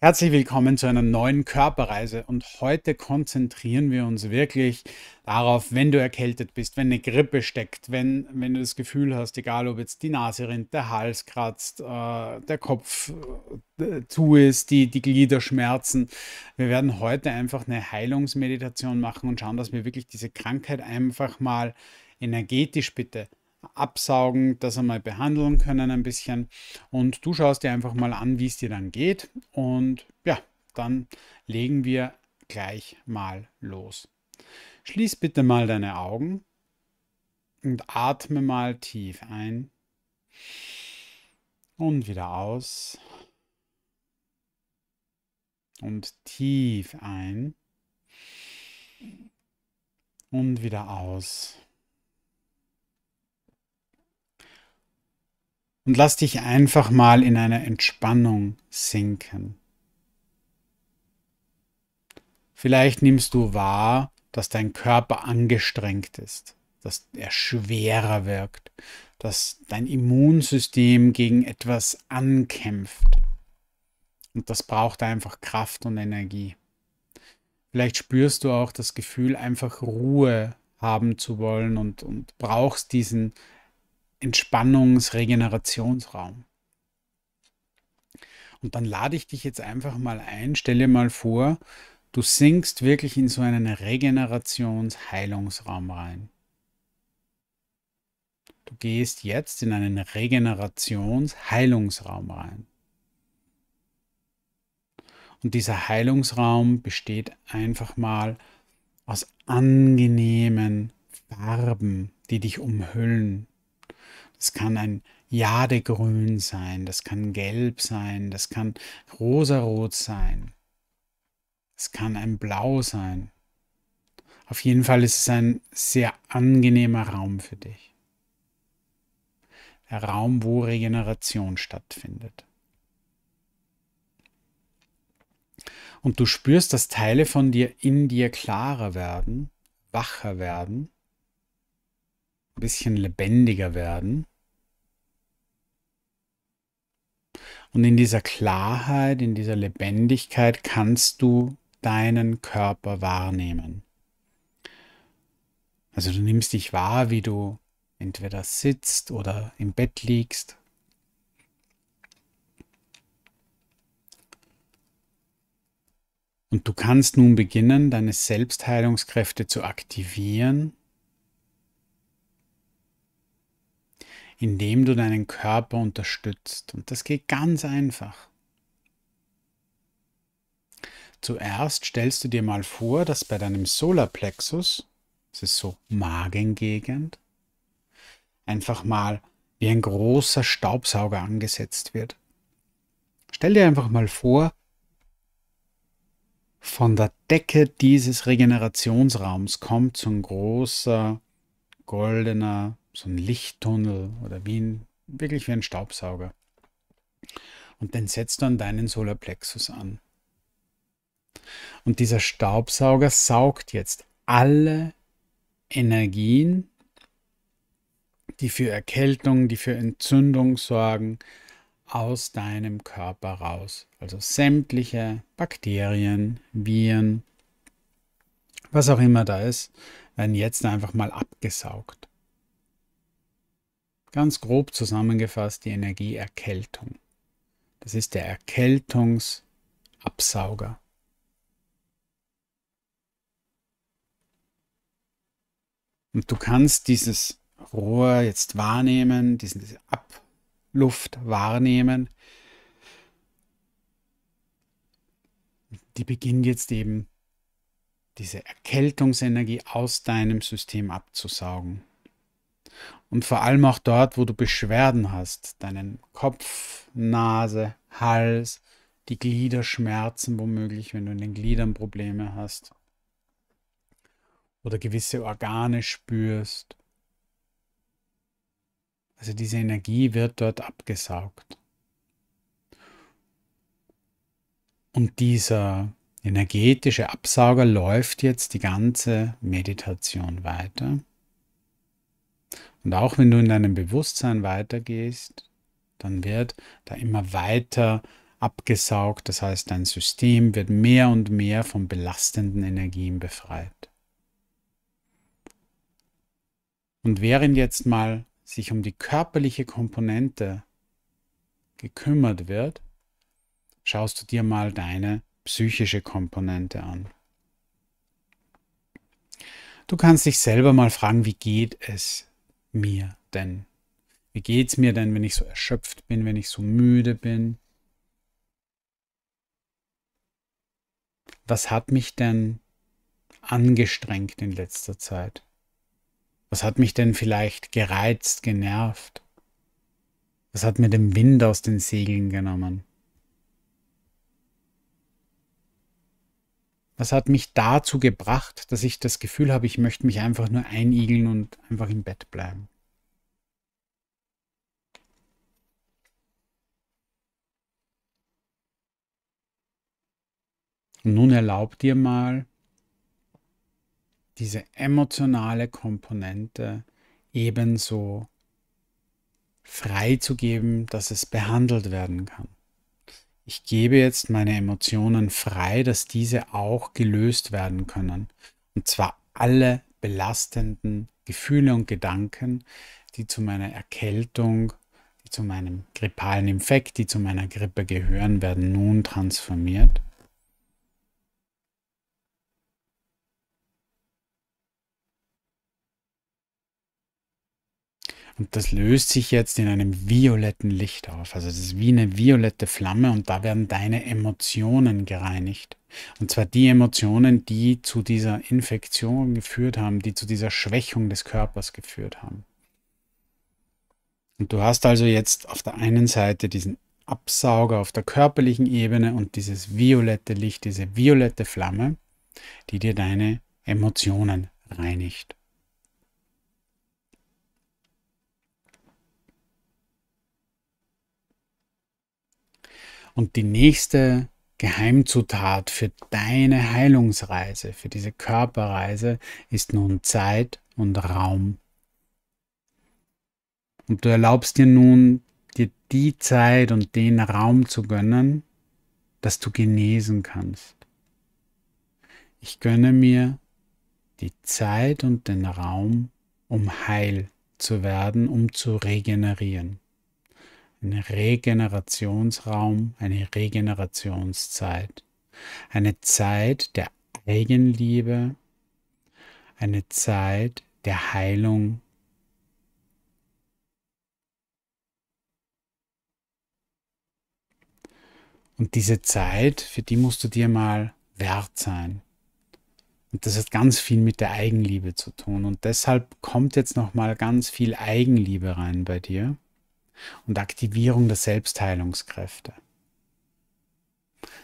Herzlich willkommen zu einer neuen Körperreise und heute konzentrieren wir uns wirklich darauf, wenn du erkältet bist, wenn eine Grippe steckt, wenn, wenn du das Gefühl hast, egal ob jetzt die Nase rinnt, der Hals kratzt, äh, der Kopf äh, zu ist, die, die Glieder schmerzen. Wir werden heute einfach eine Heilungsmeditation machen und schauen, dass wir wirklich diese Krankheit einfach mal energetisch bitte absaugen, das einmal behandeln können ein bisschen. Und du schaust dir einfach mal an, wie es dir dann geht. Und ja, dann legen wir gleich mal los. Schließ bitte mal deine Augen und atme mal tief ein und wieder aus und tief ein und wieder aus. und lass dich einfach mal in eine Entspannung sinken. Vielleicht nimmst du wahr, dass dein Körper angestrengt ist, dass er schwerer wirkt, dass dein Immunsystem gegen etwas ankämpft. Und das braucht einfach Kraft und Energie. Vielleicht spürst du auch das Gefühl, einfach Ruhe haben zu wollen und, und brauchst diesen Entspannungsregenerationsraum. Und dann lade ich dich jetzt einfach mal ein, stelle mal vor, du sinkst wirklich in so einen Regenerationsheilungsraum rein. Du gehst jetzt in einen Regenerationsheilungsraum rein. Und dieser Heilungsraum besteht einfach mal aus angenehmen Farben, die dich umhüllen, es kann ein Jadegrün sein, das kann gelb sein, das kann rosarot sein, es kann ein Blau sein. Auf jeden Fall ist es ein sehr angenehmer Raum für dich. Der Raum, wo Regeneration stattfindet. Und du spürst, dass Teile von dir in dir klarer werden, wacher werden ein bisschen lebendiger werden. Und in dieser Klarheit, in dieser Lebendigkeit kannst du deinen Körper wahrnehmen. Also du nimmst dich wahr, wie du entweder sitzt oder im Bett liegst. Und du kannst nun beginnen, deine Selbstheilungskräfte zu aktivieren indem du deinen Körper unterstützt. Und das geht ganz einfach. Zuerst stellst du dir mal vor, dass bei deinem Solarplexus, das ist so Magengegend, einfach mal wie ein großer Staubsauger angesetzt wird. Stell dir einfach mal vor, von der Decke dieses Regenerationsraums kommt so ein großer goldener so ein Lichttunnel oder wie ein, wirklich wie ein Staubsauger. Und den setzt du an deinen Solarplexus an. Und dieser Staubsauger saugt jetzt alle Energien, die für Erkältung, die für Entzündung sorgen, aus deinem Körper raus. Also sämtliche Bakterien, Viren, was auch immer da ist, werden jetzt einfach mal abgesaugt. Ganz grob zusammengefasst die Energieerkältung. Das ist der Erkältungsabsauger. Und du kannst dieses Rohr jetzt wahrnehmen, diese Abluft wahrnehmen. Die beginnt jetzt eben diese Erkältungsenergie aus deinem System abzusaugen. Und vor allem auch dort, wo du Beschwerden hast, deinen Kopf, Nase, Hals, die Gliederschmerzen womöglich, wenn du in den Gliedern Probleme hast oder gewisse Organe spürst. Also diese Energie wird dort abgesaugt. Und dieser energetische Absauger läuft jetzt die ganze Meditation weiter. Und auch wenn du in deinem Bewusstsein weitergehst, dann wird da immer weiter abgesaugt. Das heißt, dein System wird mehr und mehr von belastenden Energien befreit. Und während jetzt mal sich um die körperliche Komponente gekümmert wird, schaust du dir mal deine psychische Komponente an. Du kannst dich selber mal fragen, wie geht es mir denn? Wie geht's mir denn, wenn ich so erschöpft bin, wenn ich so müde bin? Was hat mich denn angestrengt in letzter Zeit? Was hat mich denn vielleicht gereizt, genervt? Was hat mir den Wind aus den Segeln genommen? was hat mich dazu gebracht, dass ich das Gefühl habe, ich möchte mich einfach nur einigeln und einfach im Bett bleiben? Und nun erlaub dir mal, diese emotionale Komponente ebenso freizugeben, dass es behandelt werden kann ich gebe jetzt meine Emotionen frei, dass diese auch gelöst werden können. Und zwar alle belastenden Gefühle und Gedanken, die zu meiner Erkältung, die zu meinem grippalen Infekt, die zu meiner Grippe gehören, werden nun transformiert Und das löst sich jetzt in einem violetten Licht auf. Also es ist wie eine violette Flamme und da werden deine Emotionen gereinigt. Und zwar die Emotionen, die zu dieser Infektion geführt haben, die zu dieser Schwächung des Körpers geführt haben. Und du hast also jetzt auf der einen Seite diesen Absauger auf der körperlichen Ebene und dieses violette Licht, diese violette Flamme, die dir deine Emotionen reinigt. Und die nächste Geheimzutat für deine Heilungsreise, für diese Körperreise, ist nun Zeit und Raum. Und du erlaubst dir nun, dir die Zeit und den Raum zu gönnen, dass du genesen kannst. Ich gönne mir die Zeit und den Raum, um heil zu werden, um zu regenerieren ein Regenerationsraum, eine Regenerationszeit, eine Zeit der Eigenliebe, eine Zeit der Heilung. Und diese Zeit, für die musst du dir mal wert sein. Und das hat ganz viel mit der Eigenliebe zu tun. Und deshalb kommt jetzt nochmal ganz viel Eigenliebe rein bei dir und Aktivierung der Selbstheilungskräfte.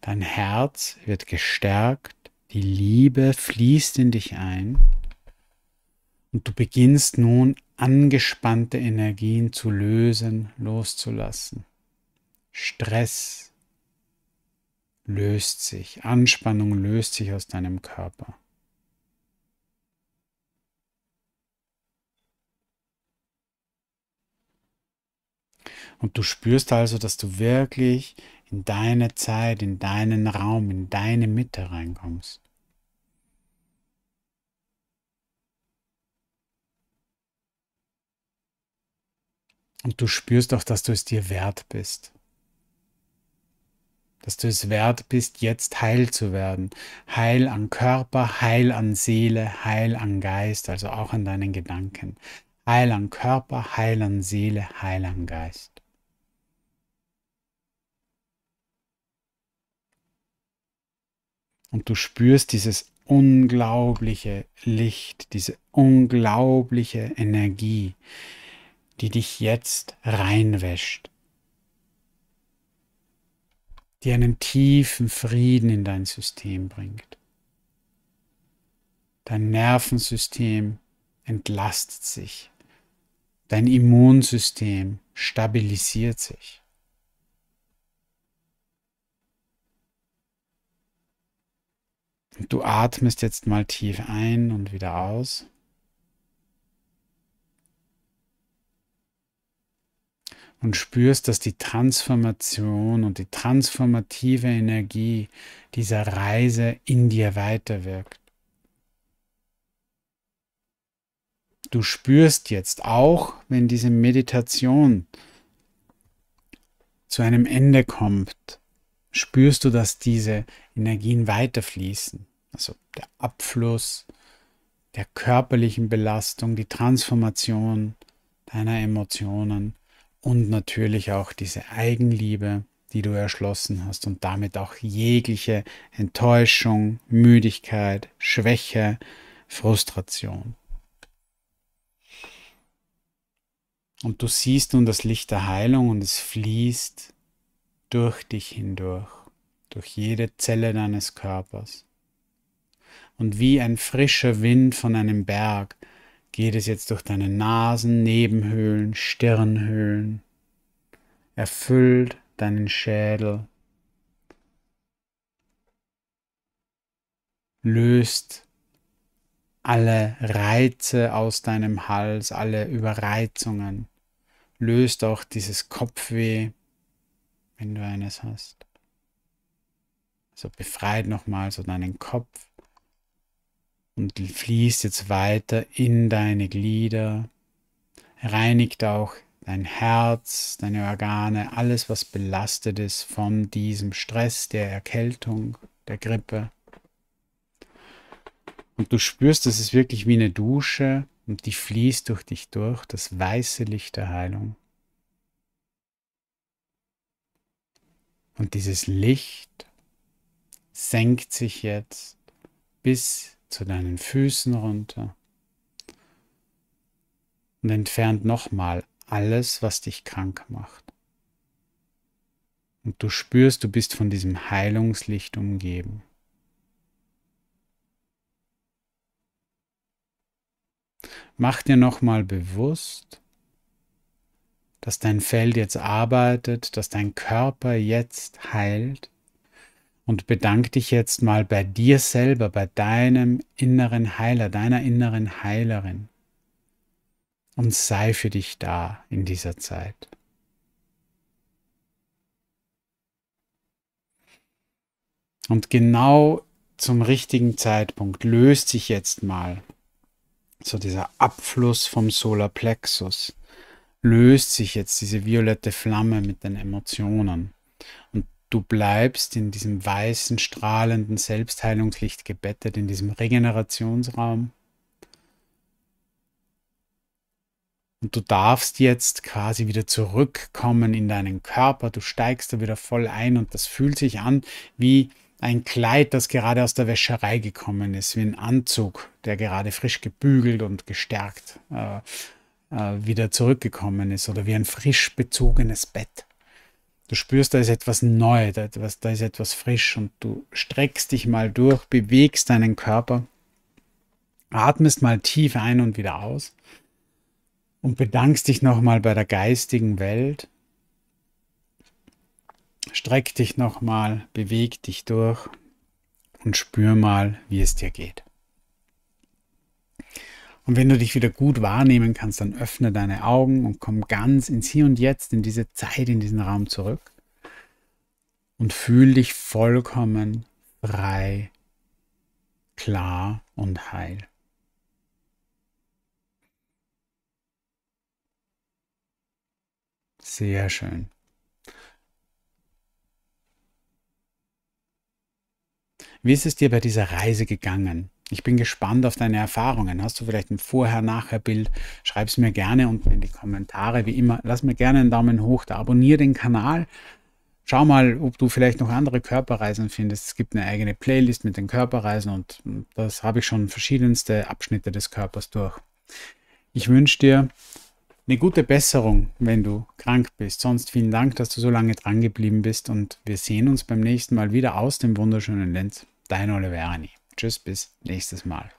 Dein Herz wird gestärkt, die Liebe fließt in dich ein und du beginnst nun angespannte Energien zu lösen, loszulassen. Stress löst sich, Anspannung löst sich aus deinem Körper. Und du spürst also, dass du wirklich in deine Zeit, in deinen Raum, in deine Mitte reinkommst. Und du spürst auch, dass du es dir wert bist. Dass du es wert bist, jetzt heil zu werden. Heil an Körper, heil an Seele, heil an Geist, also auch an deinen Gedanken. Heil an Körper, Heil an Seele, Heil an Geist. Und du spürst dieses unglaubliche Licht, diese unglaubliche Energie, die dich jetzt reinwäscht, die einen tiefen Frieden in dein System bringt. Dein Nervensystem entlastet sich, dein Immunsystem stabilisiert sich. Und du atmest jetzt mal tief ein und wieder aus. und spürst, dass die Transformation und die transformative Energie dieser Reise in dir weiterwirkt. Du spürst jetzt auch, wenn diese Meditation zu einem Ende kommt, spürst du, dass diese Energien weiterfließen. Also der Abfluss der körperlichen Belastung, die Transformation deiner Emotionen und natürlich auch diese Eigenliebe, die du erschlossen hast und damit auch jegliche Enttäuschung, Müdigkeit, Schwäche, Frustration. Und du siehst nun das Licht der Heilung und es fließt durch dich hindurch, durch jede Zelle deines Körpers. Und wie ein frischer Wind von einem Berg geht es jetzt durch deine Nasen, Nebenhöhlen, Stirnhöhlen, erfüllt deinen Schädel, löst alle Reize aus deinem Hals, alle Überreizungen, löst auch dieses Kopfweh, wenn du eines hast. So also befreit nochmal so deinen Kopf und fließt jetzt weiter in deine Glieder. Reinigt auch dein Herz, deine Organe, alles, was belastet ist von diesem Stress, der Erkältung, der Grippe. Und du spürst, das ist wirklich wie eine Dusche und die fließt durch dich durch, das weiße Licht der Heilung. Und dieses Licht senkt sich jetzt bis zu deinen Füßen runter und entfernt nochmal alles, was dich krank macht. Und du spürst, du bist von diesem Heilungslicht umgeben. Mach dir nochmal bewusst, dass dein Feld jetzt arbeitet, dass dein Körper jetzt heilt. Und bedank dich jetzt mal bei dir selber, bei deinem inneren Heiler, deiner inneren Heilerin. Und sei für dich da in dieser Zeit. Und genau zum richtigen Zeitpunkt löst sich jetzt mal so dieser Abfluss vom Solarplexus, löst sich jetzt diese violette Flamme mit den Emotionen. Und du bleibst in diesem weißen, strahlenden Selbstheilungslicht gebettet, in diesem Regenerationsraum. Und du darfst jetzt quasi wieder zurückkommen in deinen Körper. Du steigst da wieder voll ein und das fühlt sich an wie ein Kleid, das gerade aus der Wäscherei gekommen ist, wie ein Anzug, der gerade frisch gebügelt und gestärkt äh, äh, wieder zurückgekommen ist oder wie ein frisch bezogenes Bett. Du spürst, da ist etwas neu, da, etwas, da ist etwas frisch und du streckst dich mal durch, bewegst deinen Körper, atmest mal tief ein und wieder aus und bedankst dich nochmal bei der geistigen Welt. Streck dich nochmal, beweg dich durch und spür mal, wie es dir geht. Und wenn du dich wieder gut wahrnehmen kannst, dann öffne deine Augen und komm ganz ins Hier und Jetzt, in diese Zeit, in diesen Raum zurück. Und fühl dich vollkommen frei, klar und heil. Sehr schön. Wie ist es dir bei dieser Reise gegangen? Ich bin gespannt auf deine Erfahrungen. Hast du vielleicht ein Vorher-Nachher-Bild? Schreib es mir gerne unten in die Kommentare. Wie immer, lass mir gerne einen Daumen hoch da. Abonniere den Kanal. Schau mal, ob du vielleicht noch andere Körperreisen findest. Es gibt eine eigene Playlist mit den Körperreisen und das habe ich schon verschiedenste Abschnitte des Körpers durch. Ich wünsche dir eine gute Besserung, wenn du krank bist. Sonst vielen Dank, dass du so lange dran geblieben bist und wir sehen uns beim nächsten Mal wieder aus dem wunderschönen Lenz. Dein Oliverani. Tschüss, bis nächstes Mal.